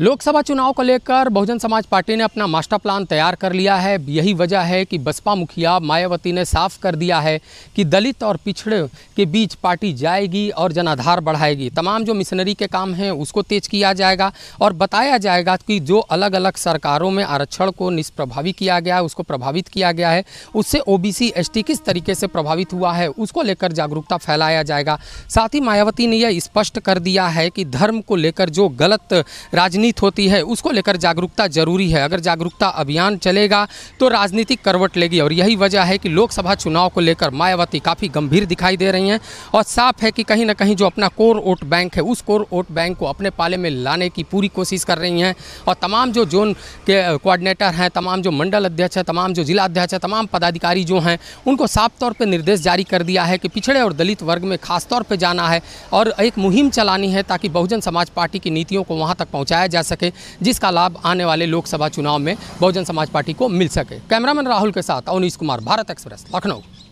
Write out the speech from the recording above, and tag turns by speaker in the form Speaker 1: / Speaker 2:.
Speaker 1: लोकसभा चुनाव को लेकर बहुजन समाज पार्टी ने अपना मास्टर प्लान तैयार कर लिया है यही वजह है कि बसपा मुखिया मायावती ने साफ कर दिया है कि दलित और पिछड़े के बीच पार्टी जाएगी और जनाधार बढ़ाएगी तमाम जो मिशनरी के काम हैं उसको तेज किया जाएगा और बताया जाएगा कि जो अलग अलग सरकारों में आरक्षण को निष्प्रभावी किया गया है उसको प्रभावित किया गया है उससे ओ बी किस तरीके से प्रभावित हुआ है उसको लेकर जागरूकता फैलाया जाएगा साथ ही मायावती ने यह स्पष्ट कर दिया है कि धर्म को लेकर जो गलत राजनीति चिन्हित होती है उसको लेकर जागरूकता जरूरी है अगर जागरूकता अभियान चलेगा तो राजनीतिक करवट लेगी और यही वजह है कि लोकसभा चुनाव को लेकर मायावती काफ़ी गंभीर दिखाई दे रही हैं और साफ है कि कहीं ना कहीं जो अपना कोर वोट बैंक है उस कोर वोट बैंक को अपने पाले में लाने की पूरी कोशिश कर रही हैं और तमाम जो जोन के कोऑर्डिनेटर हैं तमाम जो मंडल अध्यक्ष हैं तमाम जो जिला अध्यक्ष हैं तमाम पदाधिकारी जो हैं उनको साफ तौर पर निर्देश जारी कर दिया है कि पिछड़े और दलित वर्ग में खासतौर पर जाना है और एक मुहिम चलानी है ताकि बहुजन समाज पार्टी की नीतियों को वहाँ तक पहुँचाया जाए जा सके जिसका लाभ आने वाले लोकसभा चुनाव में बहुजन समाज पार्टी को मिल सके कैमरामैन राहुल के साथ अवनीश कुमार भारत एक्सप्रेस लखनऊ